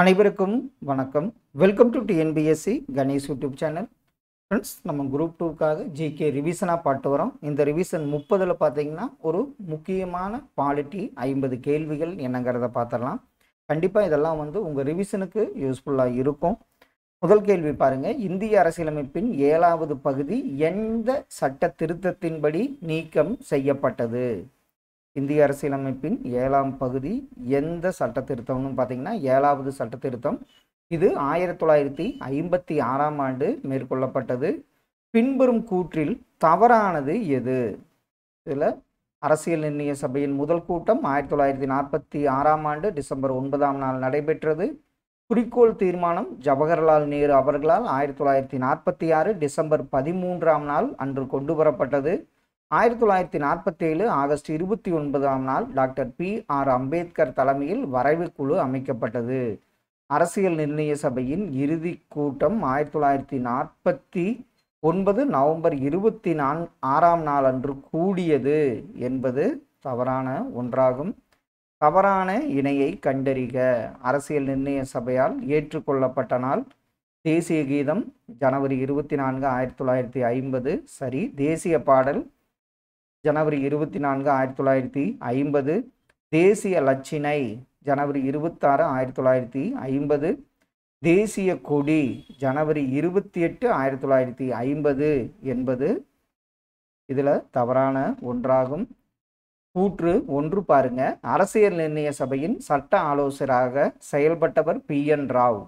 அனைவருக்கும் வணக்கம் welcome to TNPSC Ganesh YouTube channel friends நம்ம குரூப் டூக்காக ஜிகே ரிவிஷனாக பாட்டு வரோம் இந்த ரிவிஷன் முப்பதில் பார்த்தீங்கன்னா ஒரு முக்கியமான பாலிட்டி ஐம்பது கேள்விகள் என்னங்கிறத பார்த்துடலாம் கண்டிப்பாக இதெல்லாம் வந்து உங்கள் ரிவிஷனுக்கு யூஸ்ஃபுல்லாக இருக்கும் முதல் கேள்வி பாருங்கள் இந்திய அரசியலமைப்பின் ஏழாவது பகுதி எந்த சட்ட திருத்தத்தின்படி நீக்கம் செய்யப்பட்டது இந்திய அரசியலமைப்பின் ஏழாம் பகுதி எந்த சட்ட திருத்தம்னு பார்த்தீங்கன்னா ஏழாவது சட்ட திருத்தம் இது ஆயிரத்தி தொள்ளாயிரத்தி ஐம்பத்தி ஆறாம் ஆண்டு மேற்கொள்ளப்பட்டது பின்வரும் கூற்றில் தவறானது எது இதில் அரசியல் நிர்ணய சபையின் முதல் கூட்டம் ஆயிரத்தி தொள்ளாயிரத்தி நாற்பத்தி ஆறாம் ஆண்டு டிசம்பர் ஒன்பதாம் நாள் நடைபெற்றது குறிக்கோள் தீர்மானம் ஜவஹர்லால் நேரு அவர்களால் ஆயிரத்தி தொள்ளாயிரத்தி நாற்பத்தி ஆறு டிசம்பர் பதிமூன்றாம் நாள் அன்று கொண்டு வரப்பட்டது ஆயிரத்தி தொள்ளாயிரத்தி நாற்பத்தி ஏழு ஆகஸ்ட் இருபத்தி ஒன்பதாம் நாள் டாக்டர் பி ஆர் அம்பேத்கர் தலைமையில் வரைவு குழு அமைக்கப்பட்டது அரசியல் நிர்ணய சபையின் இறுதி கூட்டம் ஆயிரத்தி தொள்ளாயிரத்தி நாற்பத்தி ஒன்பது நவம்பர் இருபத்தி நான் ஆறாம் நாள் அன்று கூடியது என்பது தவறான ஒன்றாகும் தவறான இணையை கண்டறிக அரசியல் நிர்ணய சபையால் ஏற்றுக்கொள்ளப்பட்ட நாள் தேசிய கீதம் ஜனவரி இருபத்தி நான்கு ஆயிரத்தி தொள்ளாயிரத்தி ஐம்பது சரி தேசிய பாடல் ஜனவரி இருபத்தி நான்கு ஆயிரத்தி தொள்ளாயிரத்தி ஐம்பது தேசிய லட்சினை ஜனவரி இருபத்தாறு ஆயிரத்தி தொள்ளாயிரத்தி ஐம்பது தேசிய கொடி ஜனவரி இருபத்தி எட்டு ஆயிரத்தி தொள்ளாயிரத்தி ஐம்பது என்பது இதில் தவறான ஒன்றாகும் கூற்று ஒன்று பாருங்க அரசியல் நிர்ணய சபையின் சட்ட ஆலோசகராக செயல்பட்டவர் பி என் ராவ்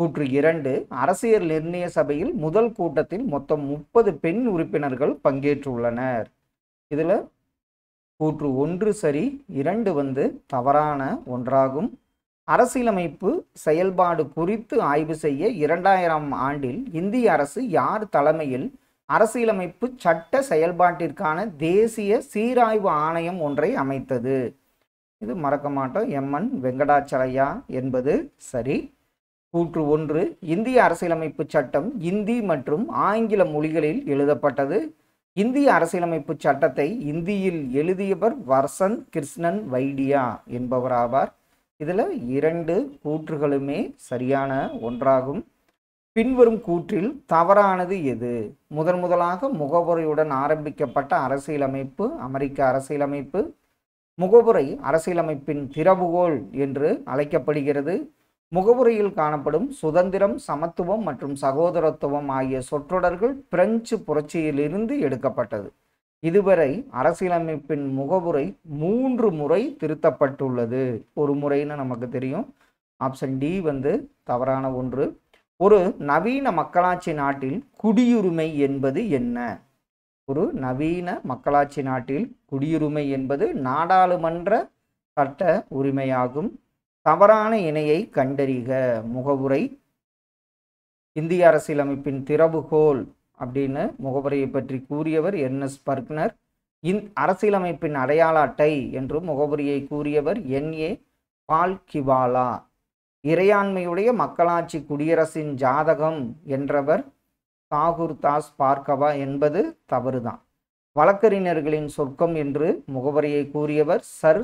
கூற்று இரண்டு அரசியல் நிர்ணய சபையில் முதல் கூட்டத்தில் மொத்தம் முப்பது பெண் உறுப்பினர்கள் பங்கேற்றுள்ளனர் இதில் கூற்று ஒன்று சரி இரண்டு வந்து தவறான ஒன்றாகும் அரசியலமைப்பு செயல்பாடு குறித்து ஆய்வு செய்ய இரண்டாயிரம் ஆண்டில் இந்திய அரசு யார் தலைமையில் அரசியலமைப்பு சட்ட செயல்பாட்டிற்கான தேசிய சீராய்வு ஆணையம் ஒன்றை அமைத்தது இது மறக்க மாட்டோம் எம்என் வெங்கடாச்சலையா என்பது சரி கூற்று ஒன்று இந்திய அரசியலமைப்பு சட்டம் இந்தி மற்றும் ஆங்கில மொழிகளில் எழுதப்பட்டது இந்திய அரசியலமைப்பு சட்டத்தை இந்தியில் எழுதியவர் வர்சன் கிருஷ்ணன் வைடியா என்பவராவார் இதில் இரண்டு கூற்றுகளுமே சரியான ஒன்றாகும் பின்வரும் கூற்றில் தவறானது எது முதன் முதலாக முகவுரையுடன் ஆரம்பிக்கப்பட்ட அரசியலமைப்பு அமெரிக்க அரசியலமைப்பு முகவுரை அரசியலமைப்பின் திறவுகோல் என்று அழைக்கப்படுகிறது முகவுரையில் காணப்படும் சுதந்திரம் சமத்துவம் மற்றும் சகோதரத்துவம் ஆகிய சொற்றொடர்கள் பிரெஞ்சு புரட்சியிலிருந்து எடுக்கப்பட்டது இதுவரை அரசியலமைப்பின் முகவுரை மூன்று முறை திருத்தப்பட்டுள்ளது ஒரு முறைன்னு நமக்கு தெரியும் ஆப்ஷன் டி வந்து தவறான ஒன்று ஒரு நவீன மக்களாட்சி நாட்டில் குடியுரிமை என்பது என்ன ஒரு நவீன மக்களாட்சி நாட்டில் குடியுரிமை என்பது நாடாளுமன்ற சட்ட உரிமையாகும் தவறான இணையை கண்டறிக முகவுரை இந்திய அரசியலமைப்பின் திறவுகோல் அப்படின்னு முகவுரையை பற்றி கூறியவர் என் எஸ் பர்க்னர் இந் அரசியலமைப்பின் அடையாள அட்டை என்று முகவுரியை கூறியவர் என் ஏ பால்கிவாலா இறையாண்மையுடைய மக்களாட்சி குடியரசின் ஜாதகம் என்றவர் தாகூர் தாஸ் பார்க்கவா என்பது தவறுதான் வழக்கறிஞர்களின் சொர்க்கம் என்று முகவரியை கூறியவர் சர்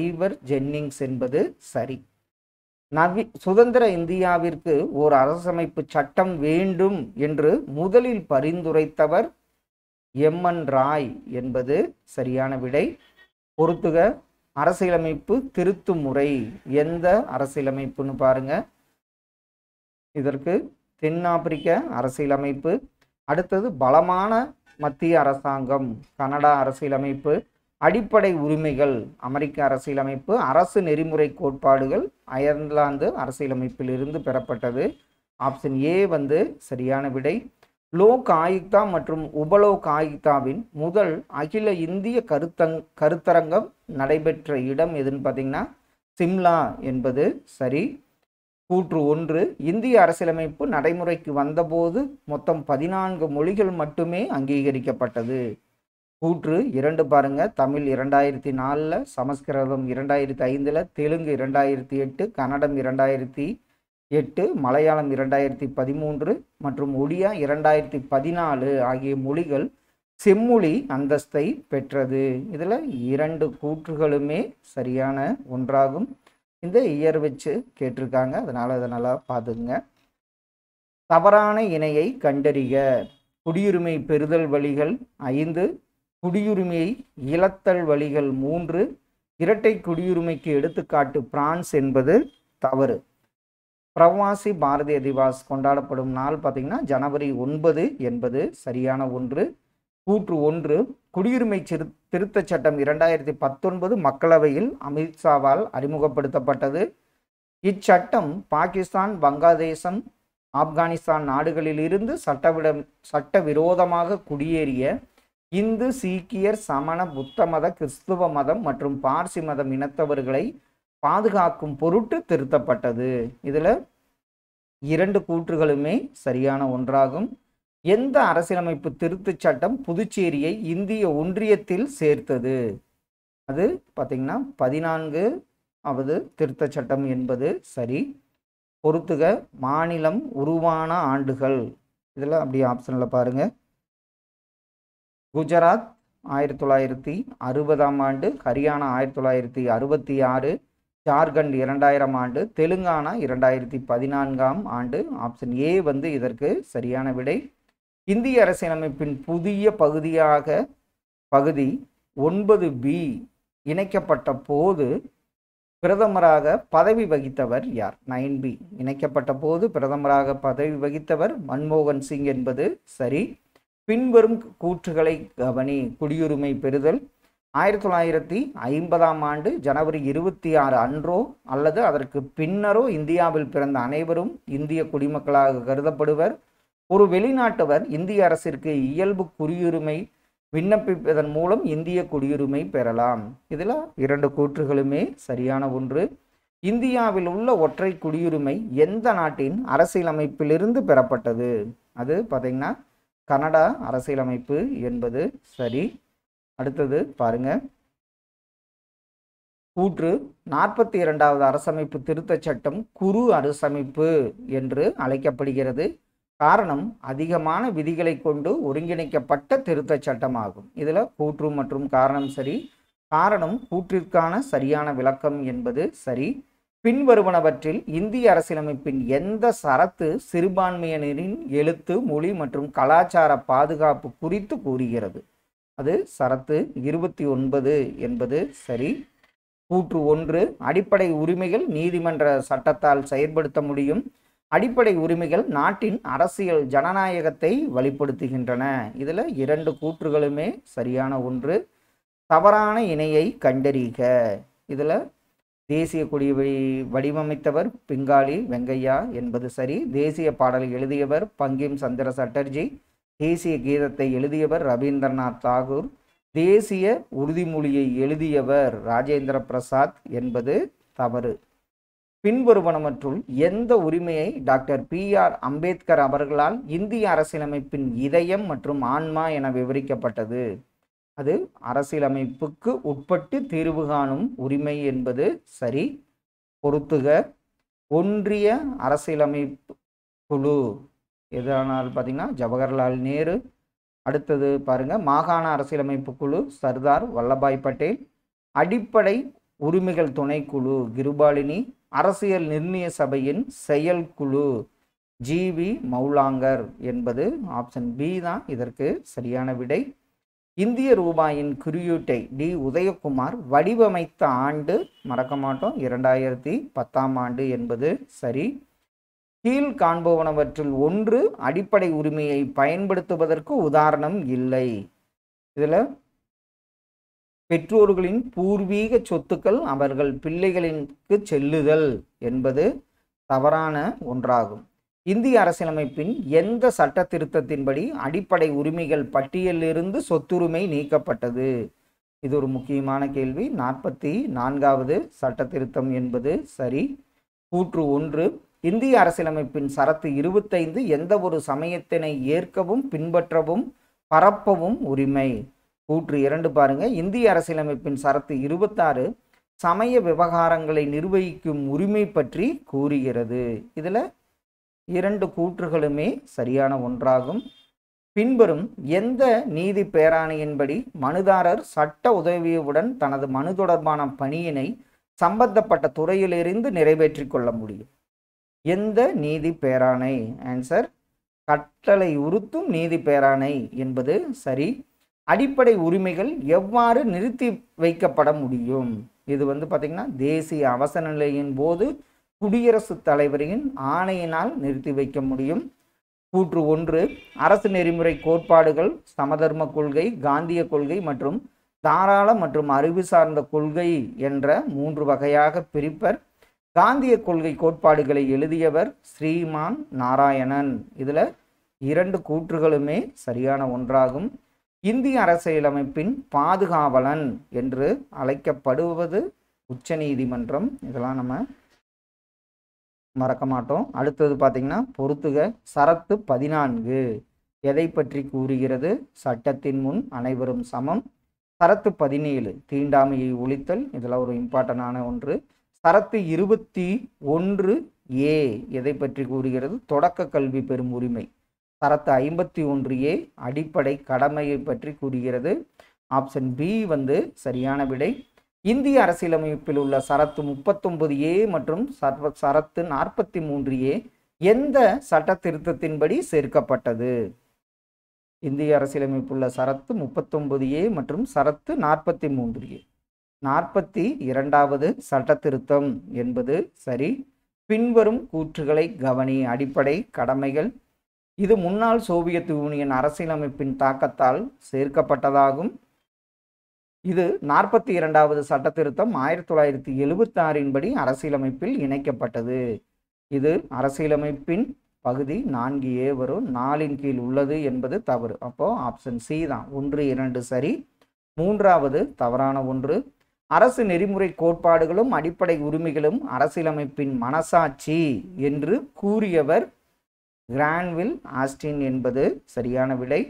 ஐவர் ஜென்னிங்ஸ் என்பது சரி நவி சுதந்திர இந்தியாவிற்கு ஓர் அரசமைப்பு சட்டம் வேண்டும் என்று முதலில் பரிந்துரைத்தவர் எம் என் ராய் என்பது சரியான விடை பொறுத்துக அரசியலமைப்பு திருத்தும் முறை எந்த அரசியலமைப்புன்னு பாருங்க இதற்கு தென்னாப்பிரிக்க அரசியலமைப்பு அடுத்தது பலமான மத்திய அரசாங்கம் கனடா அரசியலமைப்பு அடிப்படை உரிமைகள் அமெரிக்க அரசியலமைப்பு அரசு நெறிமுறை கோட்பாடுகள் அயர்லாந்து அரசியலமைப்பிலிருந்து பெறப்பட்டது ஆப்ஷன் ஏ வந்து சரியான விடை லோக் ஆயுக்தா மற்றும் உபலோக் ஆயுக்தாவின் முதல் அகில இந்திய கருத்தங் கருத்தரங்கம் நடைபெற்ற இடம் எதுன்னு பார்த்தீங்கன்னா சிம்லா என்பது சரி கூற்று ஒன்று இந்திய அரசியலமைப்பு நடைமுறைக்கு வந்தபோது மொத்தம் பதினான்கு மொழிகள் மட்டுமே அங்கீகரிக்கப்பட்டது கூற்று இரண்டு பாருங்க தமிழ் இரண்டாயிரத்தி நாலில் சமஸ்கிருதம் இரண்டாயிரத்தி ஐந்தில் தெலுங்கு இரண்டாயிரத்தி எட்டு கன்னடம் இரண்டாயிரத்தி எட்டு மலையாளம் இரண்டாயிரத்தி பதிமூன்று மற்றும் ஒடியா இரண்டாயிரத்தி பதினாலு ஆகிய மொழிகள் செம்மொழி அந்தஸ்தை பெற்றது இதில் இரண்டு கூற்றுகளுமே சரியான ஒன்றாகும் இந்த இயர் வச்சு கேட்டிருக்காங்க அதனால் அதை நல்லா பார்த்துங்க தவறான இணையை கண்டறிக குடியுரிமை பெறுதல் வழிகள் ஐந்து குடியுரிமையை இழத்தல் வழிகள் மூன்று இரட்டை குடியுரிமைக்கு எடுத்துக்காட்டு பிரான்ஸ் என்பது தவறு பிரவாசி பாரதிய திவாஸ் கொண்டாடப்படும் நாள் பார்த்திங்கன்னா ஜனவரி ஒன்பது என்பது சரியான ஒன்று கூற்று ஒன்று குடியுரிமை சிறு திருத்த சட்டம் இரண்டாயிரத்தி பத்தொன்பது மக்களவையில் அமித்ஷாவால் அறிமுகப்படுத்தப்பட்டது இச்சட்டம் பாகிஸ்தான் பங்களாதேசம் ஆப்கானிஸ்தான் நாடுகளிலிருந்து சட்டவிட சட்டவிரோதமாக குடியேறிய இந்து சீக்கியர் சமண புத்த மத கிறிஸ்துவ மதம் மற்றும் பார்சி மதம் இனத்தவர்களை பாதுகாக்கும் பொருட்டு திருத்தப்பட்டது இதில் இரண்டு கூற்றுகளுமே சரியான ஒன்றாகும் எந்த அரசியலமைப்பு திருத்துச் சட்டம் புதுச்சேரியை இந்திய ஒன்றியத்தில் சேர்த்தது அது பார்த்திங்கன்னா பதினான்கு அவது திருத்த சட்டம் என்பது சரி பொறுத்துக மாநிலம் உருவான ஆண்டுகள் இதில் அப்படியே ஆப்ஷனில் பாருங்கள் குஜராத் ஆயிரத்தி தொள்ளாயிரத்தி அறுபதாம் ஆண்டு ஹரியானா ஆயிரத்தி தொள்ளாயிரத்தி அறுபத்தி ஆறு ஜார்க்கண்ட் இரண்டாயிரம் ஆண்டு தெலுங்கானா இரண்டாயிரத்தி பதினான்காம் ஆண்டு ஆப்ஷன் ஏ வந்து இதற்கு சரியான விடை இந்திய அரசியலமைப்பின் புதிய பகுதியாக பகுதி ஒன்பது பி இணைக்கப்பட்ட போது பிரதமராக பதவி வகித்தவர் யார் நைன் பி இணைக்கப்பட்ட போது பிரதமராக பதவி வகித்தவர் மன்மோகன் சிங் என்பது சரி பின்வரும் கூற்றுகளை கவனி குடியுரிமை பெறுதல் ஆயிரத்தி தொள்ளாயிரத்தி ஐம்பதாம் ஆண்டு ஜனவரி இருபத்தி ஆறு அன்றோ அல்லது அதற்கு பின்னரோ இந்தியாவில் பிறந்த அனைவரும் இந்திய குடிமக்களாக கருதப்படுவர் ஒரு வெளிநாட்டவர் இந்திய அரசிற்கு இயல்பு குடியுரிமை விண்ணப்பிப்பதன் மூலம் இந்திய குடியுரிமை பெறலாம் இதில் இரண்டு கூற்றுகளுமே சரியான ஒன்று இந்தியாவில் உள்ள ஒற்றை குடியுரிமை எந்த நாட்டின் அரசியலமைப்பிலிருந்து பெறப்பட்டது அது பார்த்திங்கன்னா கனடா அரசியலமைப்பு என்பது சரி அடுத்தது பாருங்க கூற்று நாற்பத்தி இரண்டாவது அரசமைப்பு திருத்தச் சட்டம் குறு அரசமைப்பு என்று அழைக்கப்படுகிறது காரணம் அதிகமான விதிகளை கொண்டு ஒருங்கிணைக்கப்பட்ட திருத்தச் சட்டமாகும் இதில் கூற்று மற்றும் காரணம் சரி காரணம் கூற்றிற்கான சரியான விளக்கம் என்பது சரி பின்வருவனவற்றில் இந்திய அரசியலமைப்பின் எந்த சரத்து சிறுபான்மையினரின் எழுத்து மொழி மற்றும் கலாச்சார பாதுகாப்பு குறித்து கூறுகிறது அது சரத்து இருபத்தி ஒன்பது என்பது சரி கூற்று ஒன்று அடிப்படை உரிமைகள் நீதிமன்ற சட்டத்தால் செயற்படுத்த முடியும் அடிப்படை உரிமைகள் நாட்டின் அரசியல் ஜனநாயகத்தை வழிப்படுத்துகின்றன இதில் இரண்டு கூற்றுகளுமே சரியான ஒன்று தவறான இணையை கண்டறிக இதில் தேசிய கொடியை வடிவமைத்தவர் பிங்காலி வெங்கையா என்பது சரி தேசிய பாடலை எழுதியவர் பங்கிம் சந்திர சட்டர்ஜி தேசிய கீதத்தை எழுதியவர் ரவீந்திரநாத் தாகூர் தேசிய உறுதிமொழியை எழுதியவர் ராஜேந்திர பிரசாத் என்பது தவறு பின்வருவனமற்றுள் எந்த உரிமையை டாக்டர் பி ஆர் அம்பேத்கர் அவர்களால் இந்திய அரசியலமைப்பின் இதயம் மற்றும் ஆன்மா என விவரிக்கப்பட்டது அது அரசியலமைப்புக்கு உட்பட்டு தீர்வு காணும் உரிமை என்பது சரி பொருத்துக ஒன்றிய அரசியலமைப்பு குழு எதானால் பார்த்தீங்கன்னா ஜவஹர்லால் நேரு அடுத்தது பாருங்க மாகாண அரசியலமைப்பு குழு சர்தார் வல்லபாய் பட்டேல் அடிப்படை உரிமைகள் துணைக்குழு கிருபாலினி அரசியல் நிர்ணய சபையின் செயல்குழு ஜிவி மௌலாங்கர் என்பது ஆப்ஷன் பி தான் இதற்கு சரியான விடை இந்திய ரூபாயின் குறியீட்டை டி உதயகுமார் வடிவமைத்த ஆண்டு மறக்க மாட்டோம் இரண்டாயிரத்தி பத்தாம் ஆண்டு என்பது சரி கீழ் காண்பவனவற்றில் ஒன்று அடிப்படை உரிமையை பயன்படுத்துவதற்கு உதாரணம் இல்லை இதில் பெற்றோர்களின் பூர்வீக சொத்துக்கள் அவர்கள் பிள்ளைகளுக்கு செல்லுதல் என்பது தவறான ஒன்றாகும் இந்திய அரசியலமைப்பின் எந்த சட்ட திருத்தத்தின்படி அடிப்படை உரிமைகள் பட்டியலிருந்து சொத்துரிமை நீக்கப்பட்டது இது ஒரு முக்கியமான கேள்வி நாற்பத்தி நான்காவது சட்ட திருத்தம் என்பது சரி கூற்று ஒன்று இந்திய அரசியலமைப்பின் சரத்து இருபத்தைந்து எந்த ஒரு சமயத்தினை ஏற்கவும் பின்பற்றவும் பரப்பவும் உரிமை கூற்று இரண்டு பாருங்க இந்திய அரசியலமைப்பின் சரத்து இருபத்தாறு சமய விவகாரங்களை நிர்வகிக்கும் உரிமை பற்றி கூறுகிறது இதில் இரண்டு கூற்றுகளுமே சரியான ஒன்றாகும் பின்வரும் எந்த நீதி பேராணையின்படி மனுதாரர் சட்ட உதவியுடன் தனது மனு தொடர்பான பணியினை சம்பந்தப்பட்ட துறையிலிருந்து நிறைவேற்றி கொள்ள முடியும் எந்த நீதி பேராணை ஆன்சர் கட்டளை உறுத்தும் நீதி பேராணை என்பது சரி அடிப்படை உரிமைகள் எவ்வாறு நிறுத்தி வைக்கப்பட முடியும் இது வந்து பார்த்திங்கன்னா தேசிய அவசர நிலையின் போது குடியரசுத் தலைவரின் ஆணையினால் நிறுத்தி வைக்க முடியும் கூற்று ஒன்று அரசு நெறிமுறை கோட்பாடுகள் சமதர்ம கொள்கை காந்திய கொள்கை மற்றும் தாராள மற்றும் அறிவு சார்ந்த கொள்கை என்ற மூன்று வகையாக பிரிப்பர் காந்திய கொள்கை கோட்பாடுகளை எழுதியவர் ஸ்ரீமான் நாராயணன் இதில் இரண்டு கூற்றுகளுமே சரியான ஒன்றாகும் இந்திய அரசியலமைப்பின் பாதுகாவலன் என்று அழைக்கப்படுவது உச்சநீதிமன்றம் இதெல்லாம் நம்ம மறக்க மாட்டோம் அடுத்தது பார்த்தீங்கன்னா பொறுத்துக சரத்து பதினான்கு எதை பற்றி கூறுகிறது சட்டத்தின் முன் அனைவரும் சமம் சரத்து பதினேழு தீண்டாமையை ஒழித்தல் இதெல்லாம் ஒரு இம்பார்ட்டண்டான ஒன்று சரத்து இருபத்தி ஒன்று ஏ எதை பற்றி கூறுகிறது தொடக்க கல்வி பெறும் உரிமை சரத்து ஐம்பத்தி ஒன்று ஏ அடிப்படை கடமையை பற்றி கூறுகிறது ஆப்ஷன் பி வந்து சரியான விடை இந்திய அரசியலமைப்பில் உள்ள சரத்து முப்பத்தொன்பது ஏ மற்றும் சரத்து நாற்பத்தி மூன்று ஏ எந்த சட்ட திருத்தத்தின்படி சேர்க்கப்பட்டது இந்திய அரசியலமைப்புள்ள சரத்து முப்பத்தொன்பது ஏ மற்றும் சரத்து நாற்பத்தி மூன்று ஏ நாற்பத்தி இரண்டாவது சட்ட திருத்தம் என்பது சரி பின்வரும் கூற்றுகளை கவனி அடிப்படை கடமைகள் இது முன்னாள் சோவியத் யூனியன் அரசியலமைப்பின் தாக்கத்தால் சேர்க்கப்பட்டதாகும் இது நாற்பத்தி இரண்டாவது சட்ட திருத்தம் ஆயிரத்தி தொள்ளாயிரத்தி எழுபத்தி ஆறின்படி அரசியலமைப்பில் இணைக்கப்பட்டது இது அரசியலமைப்பின் பகுதி நான்கு ஏ வரும் நாலின் கீழ் உள்ளது என்பது தவறு அப்போது ஆப்ஷன் சி தான் ஒன்று இரண்டு சரி மூன்றாவது தவறான ஒன்று அரசு நெறிமுறை கோட்பாடுகளும் அடிப்படை உரிமைகளும் அரசியலமைப்பின் மனசாட்சி என்று கூறியவர் கிரான்வில் ஆஸ்டின் என்பது சரியான விடை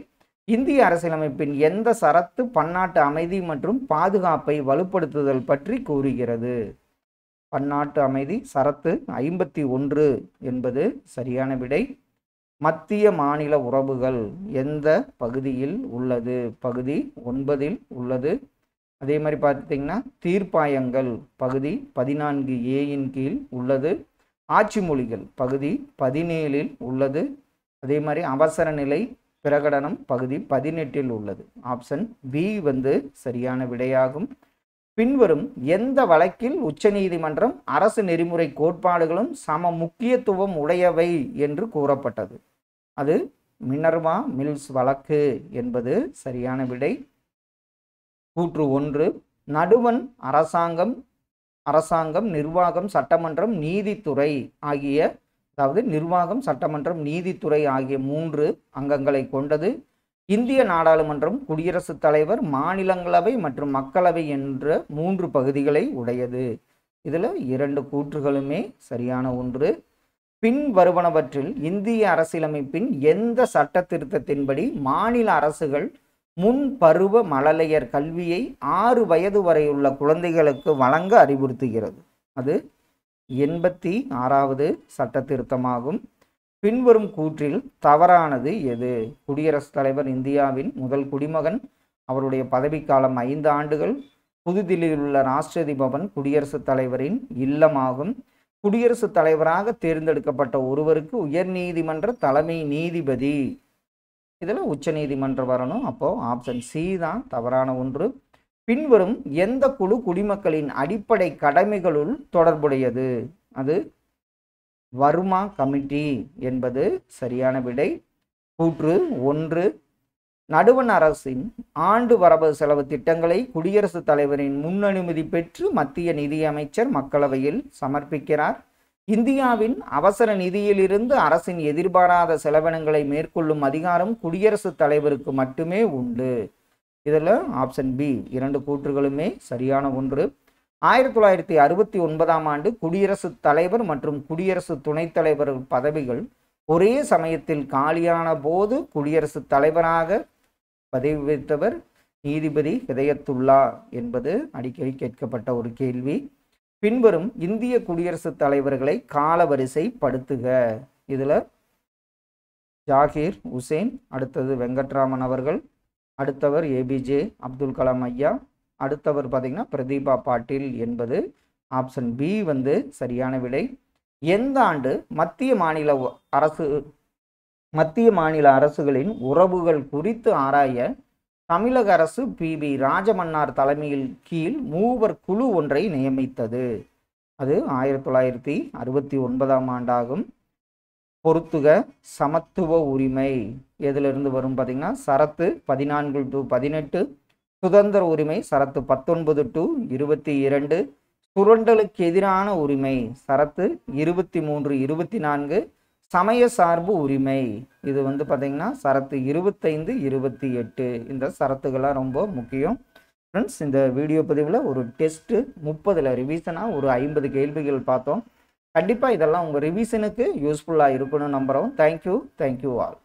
இந்திய அரசியலமைப்பின் எந்த சரத்து பன்னாட்டு அமைதி மற்றும் பாதுகாப்பை வலுப்படுத்துதல் பற்றி கூறுகிறது பன்னாட்டு அமைதி சரத்து ஐம்பத்தி ஒன்று என்பது சரியான விடை மத்திய மாநில உறவுகள் எந்த பகுதியில் உள்ளது பகுதி ஒன்பதில் உள்ளது அதே மாதிரி பார்த்திங்கன்னா தீர்ப்பாயங்கள் பகுதி பதினான்கு ஏயின் கீழ் உள்ளது ஆட்சி மொழிகள் பகுதி பதினேழில் உள்ளது அதே மாதிரி அவசர நிலை பிரகடனம் பகுதி பதினெட்டில் உள்ளது ஆப்ஷன் பி வந்து சரியான விடையாகும் பின்வரும் எந்த வழக்கில் உச்சநீதிமன்றம் அரசு நெறிமுறை கோட்பாடுகளும் சம முக்கியத்துவம் உடையவை என்று கூறப்பட்டது அது மினர்வா மில்ஸ் வழக்கு என்பது சரியான விடை கூற்று ஒன்று நடுவன் அரசாங்கம் அரசாங்கம் நிர்வாகம் சட்டமன்றம் நீதித்துறை ஆகிய அதாவது நிர்வாகம் சட்டமன்றம் நீதித்துறை ஆகிய மூன்று அங்கங்களை கொண்டது இந்திய நாடாளுமன்றம் குடியரசுத் தலைவர் மாநிலங்களவை மற்றும் மக்களவை என்ற மூன்று பகுதிகளை உடையது இதில் இரண்டு கூற்றுகளுமே சரியான ஒன்று பின் வருவனவற்றில் இந்திய அரசியலமைப்பின் எந்த சட்ட திருத்தத்தின்படி மாநில அரசுகள் முன்பருவ மழலையர் கல்வியை ஆறு வயது வரையுள்ள குழந்தைகளுக்கு வழங்க அறிவுறுத்துகிறது அது எண்பத்தி ஆறாவது சட்ட திருத்தமாகும் பின்வரும் கூற்றில் தவறானது எது குடியரசுத் தலைவர் இந்தியாவின் முதல் குடிமகன் அவருடைய பதவிக்காலம் ஐந்து ஆண்டுகள் புதுதில்லியில் உள்ள ராஷ்டிரதி பவன் குடியரசுத் தலைவரின் இல்லமாகும் குடியரசுத் தலைவராக தேர்ந்தெடுக்கப்பட்ட ஒருவருக்கு உயர்நீதிமன்ற தலைமை நீதிபதி இதில் உச்சநீதிமன்றம் வரணும் அப்போது ஆப்ஷன் சி தான் தவறான ஒன்று பின்வரும் எந்த குழு குடிமக்களின் அடிப்படை கடமைகளுள் தொடர்புடையது அது வருமா கமிட்டி என்பது சரியான விடை கூற்று ஒன்று நடுவண் அரசின் ஆண்டு வரவு செலவு திட்டங்களை குடியரசுத் தலைவரின் முன்னனுமதி பெற்று மத்திய நிதியமைச்சர் மக்களவையில் சமர்ப்பிக்கிறார் இந்தியாவின் அவசர நிதியிலிருந்து அரசின் எதிர்பாராத செலவினங்களை மேற்கொள்ளும் அதிகாரம் குடியரசுத் தலைவருக்கு மட்டுமே உண்டு இதில் ஆப்ஷன் பி இரண்டு கூற்றுகளுமே சரியான ஒன்று ஆயிரத்தி தொள்ளாயிரத்தி அறுபத்தி ஒன்பதாம் ஆண்டு குடியரசுத் தலைவர் மற்றும் குடியரசு துணைத் தலைவர் பதவிகள் ஒரே சமயத்தில் காலியான போது குடியரசுத் தலைவராக பதவி வைத்தவர் நீதிபதி ஹிதயத்துல்லா என்பது அடிக்கடி கேட்கப்பட்ட ஒரு கேள்வி பின்வரும் இந்திய குடியரசுத் தலைவர்களை காலவரிசைப்படுத்துக இதில் ஜாகிர் உசேன் அடுத்தது வெங்கட்ராமன் அவர்கள் அடுத்தவர் ஏபிஜே அப்துல் கலாம் ஐயா அடுத்தவர் பார்த்திங்கன்னா பிரதீபா பாட்டீல் என்பது ஆப்ஷன் பி வந்து சரியான விடை எந்த ஆண்டு மத்திய மாநில அரசு மத்திய மாநில அரசுகளின் உறவுகள் குறித்து ஆராய தமிழக அரசு பி பி ராஜமன்னார் தலைமையில் கீழ் மூவர் குழு ஒன்றை நியமித்தது அது ஆயிரத்தி தொள்ளாயிரத்தி அறுபத்தி ஒன்பதாம் ஆண்டாகும் பொருத்துக சமத்துவ உரிமை எதிலிருந்து வரும் பார்த்திங்கன்னா சரத்து பதினான்கு டு பதினெட்டு சுதந்திர உரிமை சரத்து பத்தொன்பது டு இருபத்தி இரண்டு சுரண்டலுக்கு எதிரான உரிமை சரத்து இருபத்தி மூன்று இருபத்தி நான்கு சமய சார்பு உரிமை இது வந்து பார்த்தீங்கன்னா சரத்து இருபத்தைந்து இருபத்தி எட்டு இந்த சரத்துகள்லாம் ரொம்ப முக்கியம் ஃப்ரெண்ட்ஸ் இந்த வீடியோ பதிவில் ஒரு டெஸ்ட்டு முப்பதில் ரிவிஷனாக ஒரு ஐம்பது கேள்விகள் பார்த்தோம் கண்டிப்பாக இதெல்லாம் உங்கள் ரிவிஷனுக்கு யூஸ்ஃபுல்லாக இருக்கணும்னு நம்புகிறோம் தேங்க்யூ தேங்க்யூ ஆல்